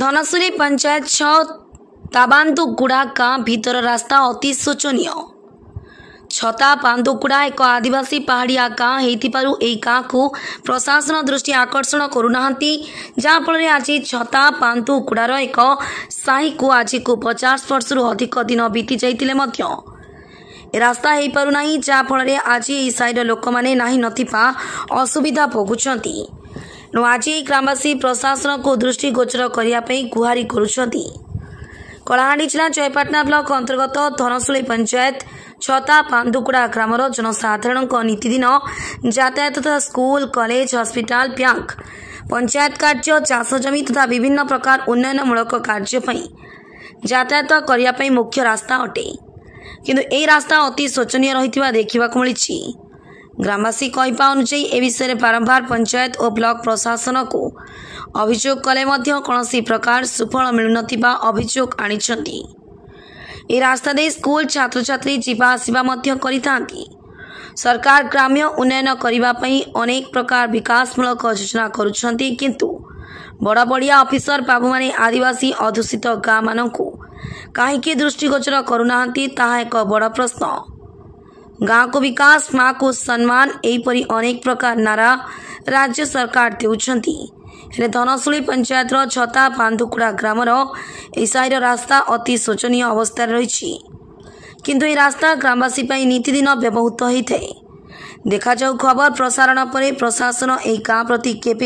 ଧନଶ୍ରୀ ପଞ୍ଚାୟତ ଛଅ ତାବାନ୍ଦୁକୁଡ଼ା ଗାଁ ଭିତର ରାସ୍ତା ଅତି ଶୋଚନୀୟ ଛତା ପାନ୍ଦୁକୁଡ଼ା ଏକ ଆଦିବାସୀ ପାହାଡ଼ିଆ ଗାଁ ହେଇଥିବାରୁ ଏହି ଗାଁକୁ ପ୍ରଶାସନ ଦୃଷ୍ଟି ଆକର୍ଷଣ କରୁନାହାନ୍ତି ଯାହାଫଳରେ ଆଜି ଛତା ପାନ୍ଦୁକୁଡ଼ାର ଏକ ସାହିକୁ ଆଜିକୁ ପଚାଶ ବର୍ଷରୁ ଅଧିକ ଦିନ ବିତି ଯାଇଥିଲେ ମଧ୍ୟ ରାସ୍ତା ହେଇପାରୁନାହିଁ ଯାହାଫଳରେ ଆଜି ଏହି ସାହିର ଲୋକମାନେ ନାହିଁ ନଥିବା ଅସୁବିଧା ଭୋଗୁଛନ୍ତି ନୂଆଜି ଗ୍ରାମବାସୀ ପ୍ରଶାସନକୁ ଦୃଷ୍ଟିଗୋଚର କରିବା ପାଇଁ ଗୁହାରି କରୁଛନ୍ତି କଳାହାଣ୍ଡି ଜିଲ୍ଲା ଜୟପାଟଣା ବ୍ଲକ ଅନ୍ତର୍ଗତ ଧନସୁଳି ପଞ୍ଚାୟତ ଛତା ପାନ୍ଦୁକୁଡ଼ା ଗ୍ରାମର ଜନସାଧାରଣଙ୍କ ନୀତିଦିନ ଯାତାୟାତ ତଥା school college hospital bank panchayat କାର୍ଯ୍ୟ ଚାଷ ଜମି ତଥା ବିଭିନ୍ନ ପ୍ରକାର ଉନ୍ନୟନମୂଳକ କାର୍ଯ୍ୟ ପାଇଁ ଯାତାୟାତ କରିବା ପାଇଁ ମୁଖ୍ୟ ରାସ୍ତା ଅଟେ କିନ୍ତୁ ଏହି ରାସ୍ତା ଅତି ଶୋଚନୀୟ ରହିଥିବା ଦେଖିବାକୁ ମିଳିଛି ଗ୍ରାମବାସୀ କହିବା ଅନୁଯାୟୀ ଏ ବିଷୟରେ ବାରମ୍ବାର ପଞ୍ଚାୟତ ଓ ବ୍ଲକ ପ୍ରଶାସନକୁ ଅଭିଯୋଗ କଲେ ମଧ୍ୟ କୌଣସି ପ୍ରକାର ସୁଫଳ ମିଳୁନଥିବା ଅଭିଯୋଗ ଆଣିଛନ୍ତି ଏ ରାସ୍ତା ଦେଇ ସ୍କୁଲ ଛାତ୍ରଛାତ୍ରୀ ଯିବା ଆସିବା ମଧ୍ୟ କରିଥାନ୍ତି ସରକାର ଗ୍ରାମ୍ୟ ଉନ୍ନୟନ କରିବା ପାଇଁ ଅନେକ ପ୍ରକାର ବିକାଶମୂଳକ ଯୋଜନା କରୁଛନ୍ତି କିନ୍ତୁ ବଡ଼ବଡ଼ିଆ ଅଫିସର ବାବୁମାନେ ଆଦିବାସୀ ଅଧୁଷିତ ଗାଁମାନଙ୍କୁ କାହିଁକି ଦୃଷ୍ଟିଗୋଚର କରୁନାହାନ୍ତି ତାହା ଏକ ବଡ଼ ପ୍ରଶ୍ନ विकास माको सम्मान मापरि अनेक प्रकार नारा राज्य सरकार देउँछ धनसुली पञ्चायत र छता पान्धुकुडा ग्राम र इसाई र रास्ता अति शोचनय अवस्थित रहवासी नितिदिन व्यवहत देखा देखाऊ खबर प्रसारण पर प्रशासन ए गाँ प्रति केप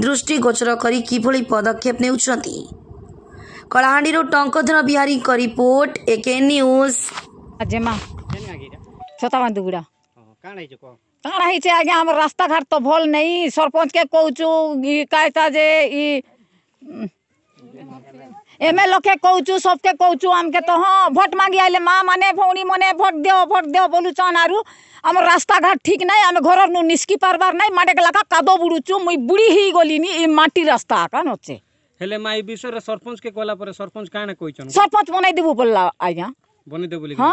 दृष्टिगोचर पदक्षेप को रिपोर्ट एकेन्ट ଛତା ବାନ୍ଧିଗୁଡ଼ା କାଣା ହେଇଛି କହ କାଣା ହେଇଛି ଆଜ୍ଞା ଆମର ରାସ୍ତାଘାଟ ତ ଭଲ ନାହିଁ ସରପଞ୍ଚକେ କହୁଛୁ ଇ କାଏତା ଯେ ଇ ଏମେ ଲୋକେ କହୁଛୁ ସବକେ କହୁଛୁ ଆମକେ ତ ହଁ ଭୋଟ ମାଗି ଆଇଲେ ମା ମାନେ ଭଉଣୀ ମାନେ ଭୋଟ ଦିଅ ଭୋଟ ଦିଅ ବୋଲୁଛନ୍ ଆରୁ ଆମର ରାସ୍ତାଘାଟ ଠିକ ନାହିଁ ଆମେ ଘରନୁ ନିସ୍କି ପାରବାର ନାହିଁ ମାଟେ ଲାଖା କାଦ ବୁଡ଼ୁଛୁ ମୁଇଁ ବୁଡ଼ି ହେଇଗଲିନି ଏ ମାଟି ରାସ୍ତା କାଣ ଅଛେ ହେଲେ ମା ଏ ବିଷୟରେ ସରପଞ୍ଚକେ କଲା ପରେ ସରପଞ୍ଚ କାଣା କହିଛନ୍ ସରପଞ୍ଚ ବନେଇ ଦେବୁ ବୋଲଲା ଆଜ୍ଞା ବନେଇ ଦେବୁ ବୋଲି ହଁ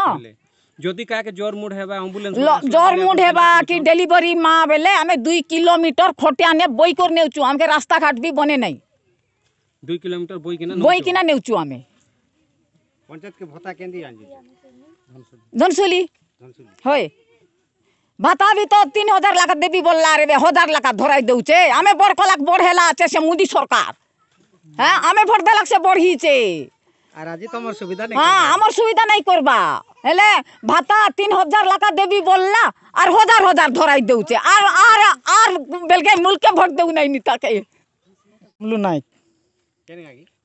যদি কাকে জ্বর মুড হেবা অ্যাম্বুলেন্স জ্বর মুড হেবা কি ডেলিভারি মা বেলে আমি 2 কিলোমিটার নে বই করে নেউচু আমকে রাস্তা ঘাট বি বনে নাই 2 কিলোমিটার বই কিনা বই কিনা নেউচু আমি পঞ্চায়েত কে ভতা কেন্দি আনজি ধনসুলি ধনসুলি হয় ভাতা বি তো 3000 লাখ দেবি বললা রে 1000 লাখ ধরাই দেউছে আমি বড় কলাক বড় হেলা আছে সে মুদি সরকার হ্যাঁ আমি ভোট লাগছে বড় হিছে আর আজি তোমার সুবিধা নাই হ্যাঁ আমার সুবিধা নাই করবা ହେଲେ ଭାତା ତିନ୍ ହଜାର ଲାଖା ଦେବି ବୋଲ୍ଲା ଆର୍ ହଜାର ହଜାର ଧରାଇ ଦେଉଛେ ଆର୍ ଆର୍ ଆର୍ ବେଲକେ ମୁଲ୍କେ ଭୋଟ ଦେଉ ନାଇଁ ନି ତାକେ ମୁଲୁ ନାୟକ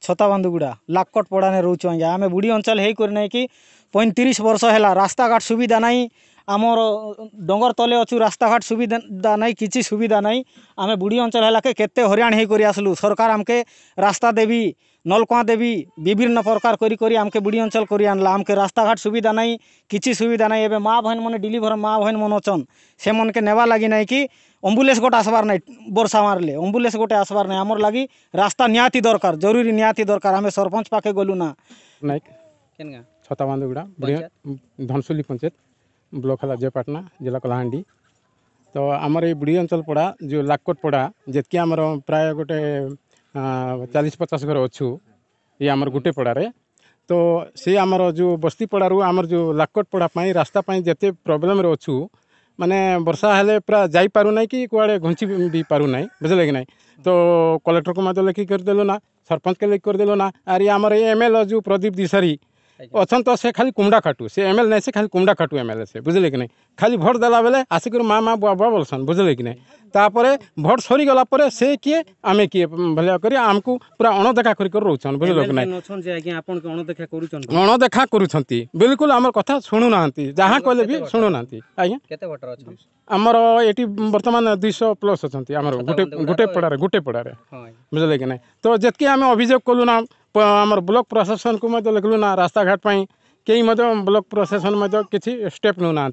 ଛତା ବାନ୍ଧୁଗୁଡ଼ା ଲାକଟ ପଡ଼ାନେ ରହୁଛୁ ଆଜ୍ଞା ଆମେ ବୁଢ଼ୀ ଅଞ୍ଚଳ ହେଇକରି ନାଇଁ କି ପଇଁତିରିଶ ବର୍ଷ ହେଲା ରାସ୍ତାଘାଟ ସୁବିଧା ନାହିଁ ଆମର ଡଙ୍ଗର ତଲେ ଅଛୁ ରାସ୍ତାଘାଟ ସୁବିଧା ନାହିଁ କିଛି ସୁବିଧା ନାହିଁ ଆମେ ବୁଢ଼ୀ ଅଞ୍ଚଳ ହେଲାକେ କେତେ ହଇରାଣ ହେଇକରି ଆସିଲୁ ସରକାର ଆମକେ ରାସ୍ତା ଦେବି नलकुआ देवी विभिन्न प्रकार करी करी आमके बुड़ी अंचल करी आनला आमके रास्ता घाट सुविधा नाई किसी सुविधा नाई एवं माँ बहन मैंने डिलीवर माँ बहन मन अच्छा से मन के नेवा लगी ना कि आंबुलांस गोटे आसबार नहीं बर्षा मारे आंबुलांस गोटे आसबार ना आमर लगी रास्ता निहाती दरकार जरूरी निहाती दरकार आम सरपंच पाखे गलु ना छता बांधुगुड़ा धनसुली पंचायत ब्लक है जयपाटना जिला कलाहां तो आमर ये बुढ़ी अंचल पड़ा जो लाकोट पड़ा जितकी आमर प्राय गोटे चालीस पचास घर अच्छा ये आम गोटे पड़ा तो सी आम जो बस्ती पड़ा आम जो लाकट पड़ा रास्तापाई जिते प्रोब्लेम अच्छू मानने वर्षा हेल्ले पूरा जापना कि कड़े घुंची भी पारना बुझे कि ना तो कलेक्टर को मतलब लिखी करदेलुना सरपंच के लिखी करदेलुना आर आम एम एल जो प्रदीप दिशारी ଅଛନ୍ ତ ସେ ଖାଲି କୁମଡ଼ା କାଟୁ ସେ ଏମ୍ ଏଲ୍ ନାଇଁ ସେ ଖାଲି କୁମଡ଼ା କାଟୁ ଏମ୍ ଏଲ୍ ଏ ସେ ବୁଝିଲେ କି ନାହିଁ ଖାଲି ଭୋଟ୍ ଦେଲା ବେଲେ ଆସିକରି ମା' ମା' ବାବା ବୋଲସନ୍ ବୁଝିଲେ କି ନାହିଁ ତାପରେ ଭୋଟ୍ ସରିଗଲା ପରେ ସେ କିଏ ଆମେ କିଏ ଭଳିଆ କରି ଆମକୁ ପୁରା ଅଣଦେଖା କରି ରହୁଛନ୍ ବୁଝିଲେ କି ନାହିଁ ଅଣଦେଖା କରୁଛନ୍ତି ବିଲକୁଲ ଆମର କଥା ଶୁଣୁନାହାନ୍ତି ଯାହା କହିଲେ ବି ଶୁଣୁନାହାନ୍ତି ଆଜ୍ଞା କେତେ ଭୋଟର ଅଛନ୍ତି ଆମର ଏଠି ବର୍ତ୍ତମାନ ଦୁଇଶହ ପ୍ଲସ୍ ଅଛନ୍ତି ଆମର ଗୋଟେ ଗୋଟେ ପଡ଼ାରେ ଗୋଟେ ପଡ଼ାରେ ବୁଝିଲେ କି ନାହିଁ ତ ଯେତିକି ଆମେ ଅଭିଯୋଗ କଲୁ ନା પો અમાર બ્લોક પ્રોસેસન કુમા તો લખુના રાસ્તા ઘાટ પઈ કેઈ મતમ બ્લોક પ્રોસેસન મત કીથી સ્ટેપ નુના